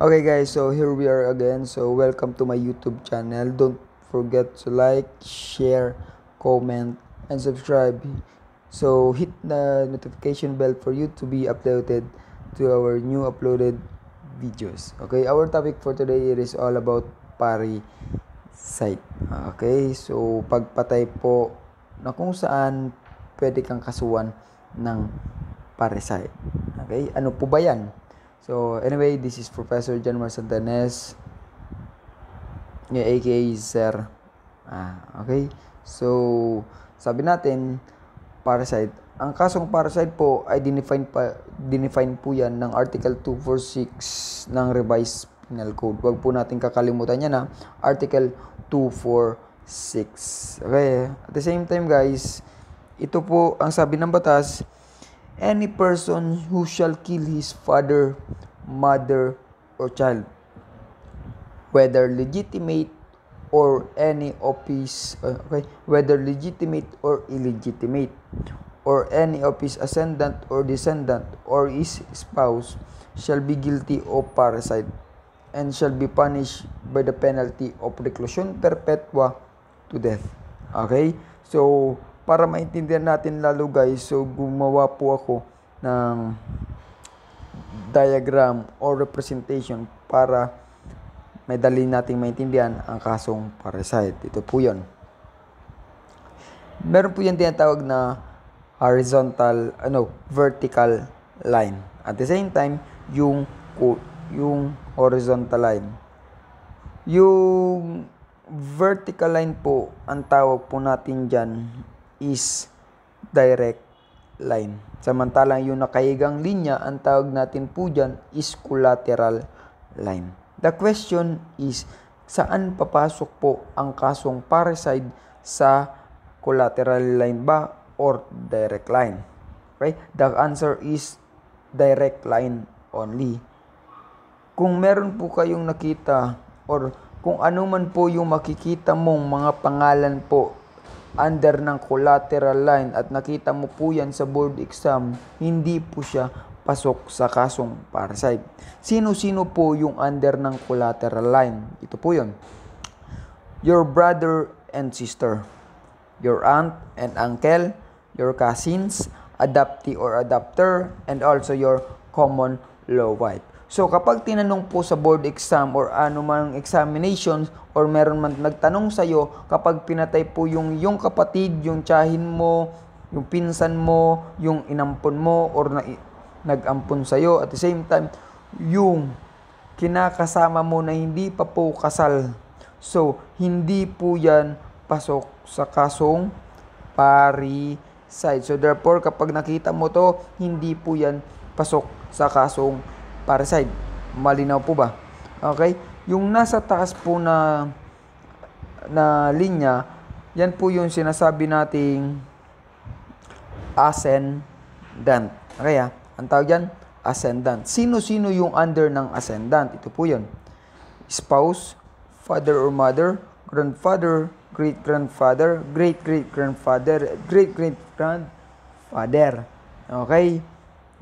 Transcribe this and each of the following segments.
Okay guys, so here we are again. So welcome to my YouTube channel. Don't forget to like, share, comment, and subscribe. So hit the notification bell for you to be updated to our new uploaded videos. Okay, our topic for today is all about pari Okay, so pagpatay po na kung saan pwede kang kasuan ng parasite. Okay, ano po ba yan? So anyway, this is Professor Janmar Santanes, yeah, aka Sir. Ah, okay? So, sabi natin, parasite. Ang kasong parasite po ay dinefine, pa, dinefine po yan ng Article 246 ng Revised Penal Code. Huwag po nating kakalimutan yan na Article 246. Okay? At the same time guys, ito po ang sabi ng batas, any person who shall kill his father, mother, or child, whether legitimate or any of his, uh, okay, whether legitimate or illegitimate, or any of his ascendant or descendant, or his spouse, shall be guilty of parricide, and shall be punished by the penalty of reclusion perpetua to death. Okay? So, para maintindihan natin lalo guys, so gumawa po ako ng diagram or representation para madali nating maintindihan ang kasong parasite. Ito po yon Meron po yung tinatawag na horizontal, ano, vertical line. At the same time, yung yung horizontal line. Yung vertical line po, ang tawag po natin dyan is direct line. Samantalang yung nakahigang linya, ang tawag natin po dyan is collateral line. The question is, saan papasok po ang kasong parasite sa collateral line ba or direct line? Okay? The answer is direct line only. Kung meron po kayong nakita or kung ano man po yung makikita mong mga pangalan po under ng collateral line at nakita mo po yan sa board exam, hindi po siya pasok sa kasong parasite. Sino-sino po yung under ng collateral line? Ito po yon. Your brother and sister, your aunt and uncle, your cousins, adoptee or adopter, and also your common law wife. So kapag tinanong po sa board exam or anumang examinations or meron man nagtanong sa iyo kapag pinatay po yung yung kapatid, yung tiyahin mo, yung pinsan mo, yung inampon mo or na, nagampon sa iyo at the same time yung kinakasama mo na hindi pa po kasal. So hindi po yan pasok sa kasong parricide. So therefore kapag nakita mo to, hindi po yan pasok sa kasong parasite. Malinaw po ba? Okay? Yung nasa taas po na na linya, yan po yung sinasabi nating ascendant. Okay ha? Ah. Ang tawag dyan, ascendant. Sino-sino yung under ng ascendant? Ito po yun. Spouse, father or mother, grandfather, great-grandfather, great-great-grandfather, great-great-grandfather. Okay?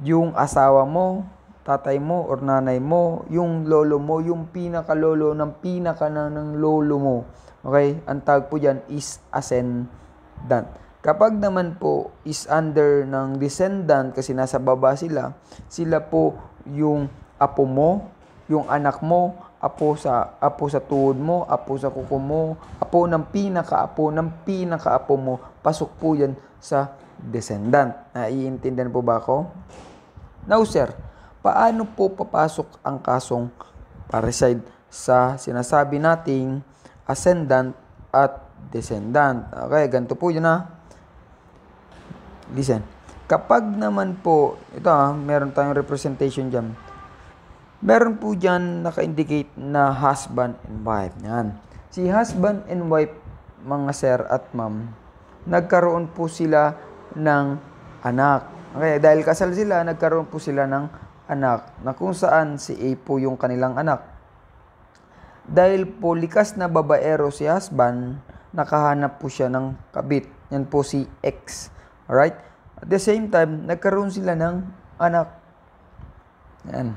Yung asawa mo, tatay mo or nanay mo, yung lolo mo, yung pinakalolo ng pinaka na ng lolo mo. Okay? Ang tag po dyan is ascendant. Kapag naman po is under ng descendant kasi nasa baba sila, sila po yung apo mo, yung anak mo, apo sa apo sa tuhod mo, apo sa kuko mo, apo ng pinaka apo ng pinaka apo mo. Pasok po 'yan sa descendant. Naiintindihan po ba ako? Now sir, paano po papasok ang kasong parricide sa sinasabi nating ascendant at descendant. Okay, ganito po yun ha. Listen. Kapag naman po, ito ha, meron tayong representation dyan. Meron po dyan naka-indicate na husband and wife. Yan. Si husband and wife, mga sir at ma'am, nagkaroon po sila ng anak. Okay, dahil kasal sila, nagkaroon po sila ng anak na kung saan si A po yung kanilang anak. Dahil po likas na babaero si husband, nakahanap po siya ng kabit. Yan po si X. Alright? At the same time, nagkaroon sila ng anak. Yan.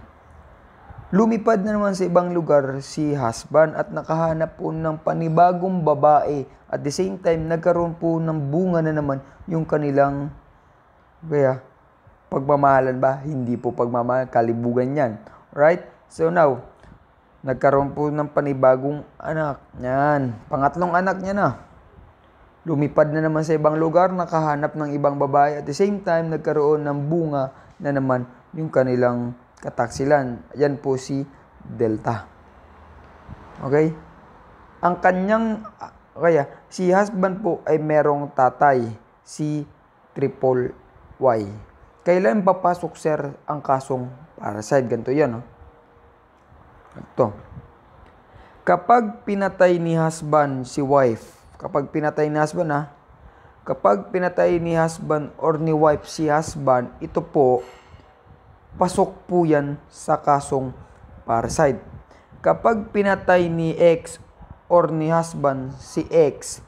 Lumipad na naman sa ibang lugar si husband at nakahanap po ng panibagong babae. At the same time, nagkaroon po ng bunga na naman yung kanilang kaya Pagmamahalan ba? Hindi po pagmamahal. Kalibugan yan. Right? So now, nagkaroon po ng panibagong anak. Yan. Pangatlong anak niya na. Lumipad na naman sa ibang lugar, nakahanap ng ibang babae. At the same time, nagkaroon ng bunga na naman yung kanilang kataksilan. Yan po si Delta. Okay? Ang kanyang, kaya, si husband po ay merong tatay, si Triple Y kailan papasok sir ang kasong parasite? Ganito yan, oh. Ganito. Kapag pinatay ni husband si wife, kapag pinatay ni husband, ha? Ah, kapag pinatay ni husband or ni wife si husband, ito po, pasok po yan sa kasong parasite. Kapag pinatay ni ex or ni husband si ex,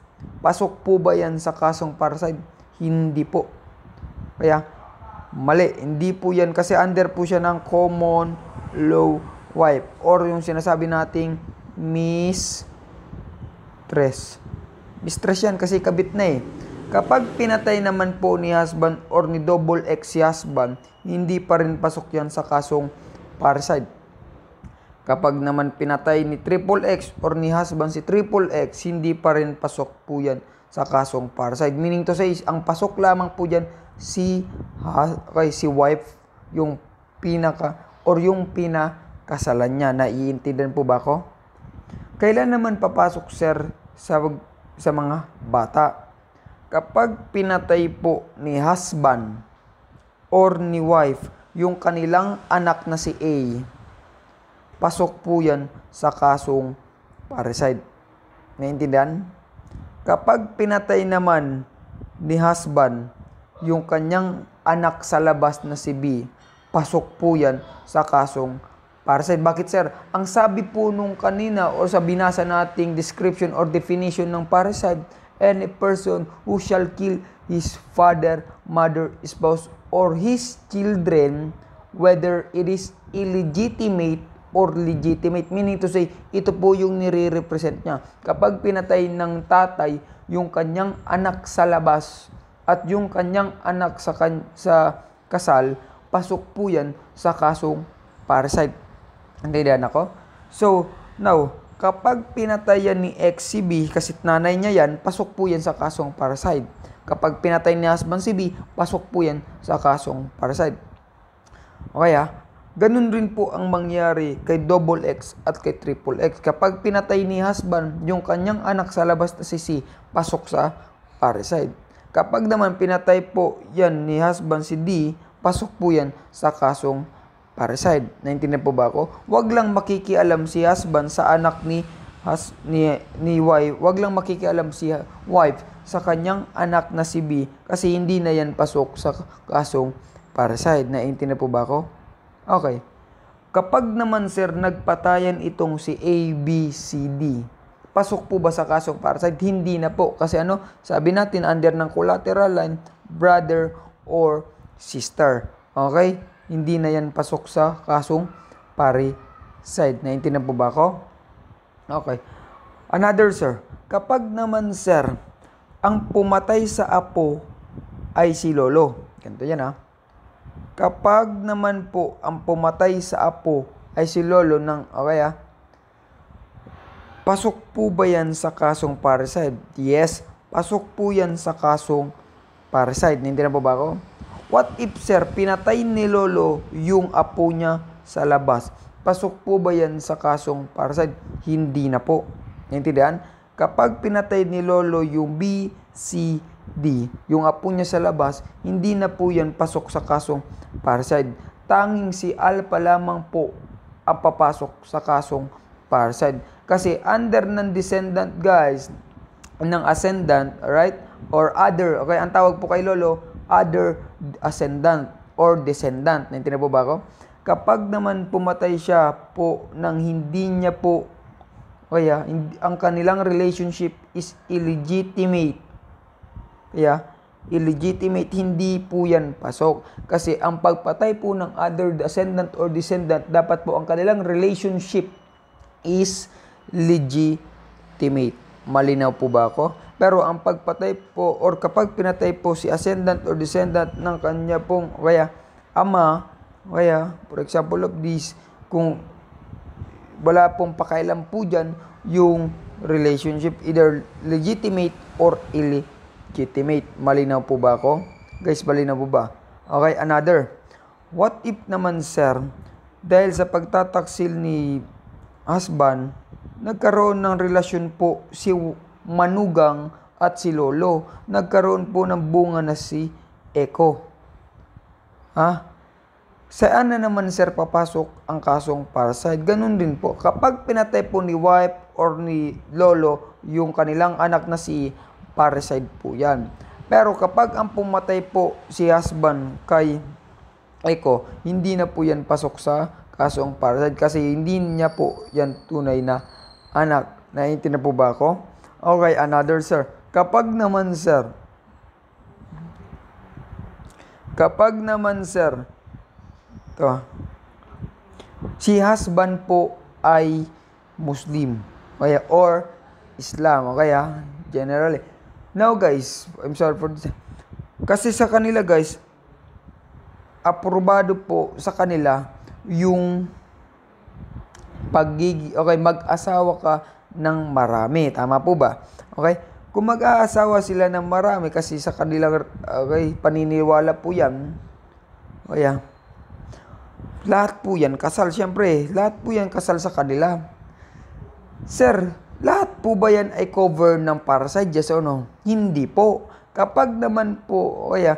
pasok po ba yan sa kasong parasite? Hindi po. Kaya, mali. Hindi po yan kasi under po siya ng common low wife or yung sinasabi nating mistress. Mistress yan kasi kabit na eh. Kapag pinatay naman po ni husband or ni double X si husband hindi pa rin pasok yan sa kasong parricide. Kapag naman pinatay ni triple X or ni husband si triple X, hindi pa rin pasok po yan sa kasong parricide. Meaning to say, ang pasok lamang po dyan si ha, kay si wife yung pinaka or yung pinakasalan niya. Naiintindihan po ba ako? Kailan naman papasok sir sa sa mga bata? Kapag pinatay po ni husband or ni wife yung kanilang anak na si A, pasok po yan sa kasong parricide. naiintindihan Kapag pinatay naman ni husband yung kanyang anak sa labas na si B. Pasok po yan sa kasong parcel. Bakit sir? Ang sabi po nung kanina o sa binasa nating description or definition ng parasite, any person who shall kill his father, mother, spouse, or his children, whether it is illegitimate or legitimate. Meaning to say, ito po yung nire-represent niya. Kapag pinatay ng tatay yung kanyang anak sa labas, at yung kanyang anak sa, kan- sa kasal, pasok po yan sa kasong parasite. Naintindihan ako? So, now, kapag pinatay yan ni XCB, kasi nanay niya yan, pasok po yan sa kasong parasite. Kapag pinatay ni husband si B, pasok po yan sa kasong parasite. Okay ha? Ah. Ganun rin po ang mangyari kay double X at kay triple X. Kapag pinatay ni husband yung kanyang anak sa labas na si C, pasok sa parasite. Kapag naman pinatay po yan ni husband si D, pasok po yan sa kasong parricide. Naintindihan po ba ako? Huwag lang makikialam si husband sa anak ni has, ni, ni wife. Huwag lang makikialam si wife sa kanyang anak na si B kasi hindi na yan pasok sa kasong parricide. Naintindihan po ba ako? Okay. Kapag naman sir nagpatayan itong si A, B, C, D, pasok po ba sa kasong parasite? Hindi na po. Kasi ano, sabi natin, under ng collateral line, brother or sister. Okay? Hindi na yan pasok sa kasong parasite. Naintindihan po ba ako? Okay. Another, sir. Kapag naman, sir, ang pumatay sa apo ay si lolo. Ganito yan, ha? Kapag naman po ang pumatay sa apo ay si lolo ng, okay, ha? Pasok po ba yan sa kasong parasite? Yes, pasok po yan sa kasong parasite. Hindi na po ba ako? What if sir, pinatay ni Lolo yung apo niya sa labas? Pasok po ba yan sa kasong parasite? Hindi na po. Naintindihan? Kapag pinatay ni Lolo yung B, C, D, yung apo niya sa labas, hindi na po yan pasok sa kasong parasite. Tanging si Alpha lamang po ang papasok sa kasong parasite kasi under ng descendant guys, ng ascendant, right? Or other, okay? Ang tawag po kay lolo, other ascendant or descendant. Naintindihan po ba ako? Kapag naman pumatay siya po nang hindi niya po kaya ang kanilang relationship is illegitimate. Kaya illegitimate hindi po yan pasok kasi ang pagpatay po ng other ascendant or descendant dapat po ang kanilang relationship is legitimate. Malinaw po ba ako? Pero ang pagpatay po or kapag pinatay po si ascendant or descendant ng kanya pong kaya ama, kaya for example of this, kung wala pong pakailan po dyan yung relationship either legitimate or illegitimate. Malinaw po ba ako? Guys, malinaw po ba? Okay, another. What if naman sir, dahil sa pagtataksil ni husband, nagkaroon ng relasyon po si Manugang at si Lolo. Nagkaroon po ng bunga na si Eko. Ha? Saan na naman sir papasok ang kasong parasite? Ganun din po. Kapag pinatay po ni wife or ni lolo yung kanilang anak na si parasite po yan. Pero kapag ang pumatay po si husband kay Eko, hindi na po yan pasok sa kasong parasite kasi hindi niya po yan tunay na Anak, na po ba ako? Okay, another sir. Kapag naman sir, kapag naman sir, to, si husband po ay Muslim okay, or Islam. Okay ha? Generally. Now guys, I'm sorry for this. Kasi sa kanila guys, aprobado po sa kanila yung pagigi okay, mag-asawa ka ng marami. Tama po ba? Okay? Kung mag-aasawa sila ng marami kasi sa kanilang okay, paniniwala po yan, kaya, oh, lahat po yan kasal. syempre lahat po yan kasal sa kanila. Sir, lahat po ba yan ay cover ng parasite? Yes or no? Hindi po. Kapag naman po, kaya,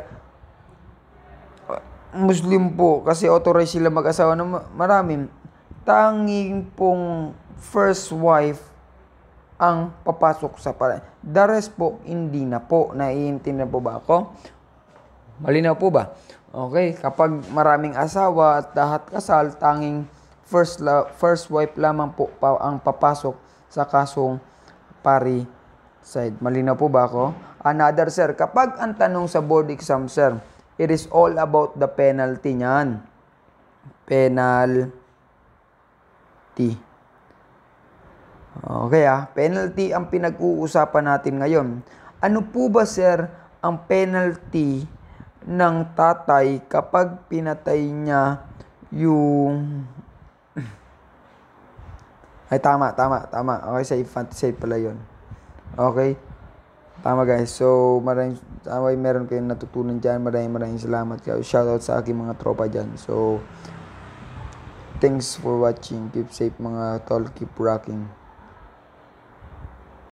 oh, Muslim po, kasi authorized sila mag-asawa ng marami tanging pong first wife ang papasok sa pare. The rest po, hindi na po. Naiintindihan po ba ako? Malinaw po ba? Okay, kapag maraming asawa at lahat kasal, tanging first, la- first wife lamang po pa- ang papasok sa kasong pari parricide. Malinaw po ba ako? Another, sir, kapag ang tanong sa board exam, sir, it is all about the penalty niyan. Penalty penalty. Okay ah, penalty ang pinag-uusapan natin ngayon. Ano po ba sir ang penalty ng tatay kapag pinatay niya yung... Ay tama, tama, tama. Okay, safe, safe pala yun. Okay? Tama guys. So, maraming, tama ah, meron kayong natutunan dyan. Maraming maraming salamat kayo. Shoutout sa aking mga tropa dyan. So, Thanks for watching. Keep safe mga tol. Keep rocking.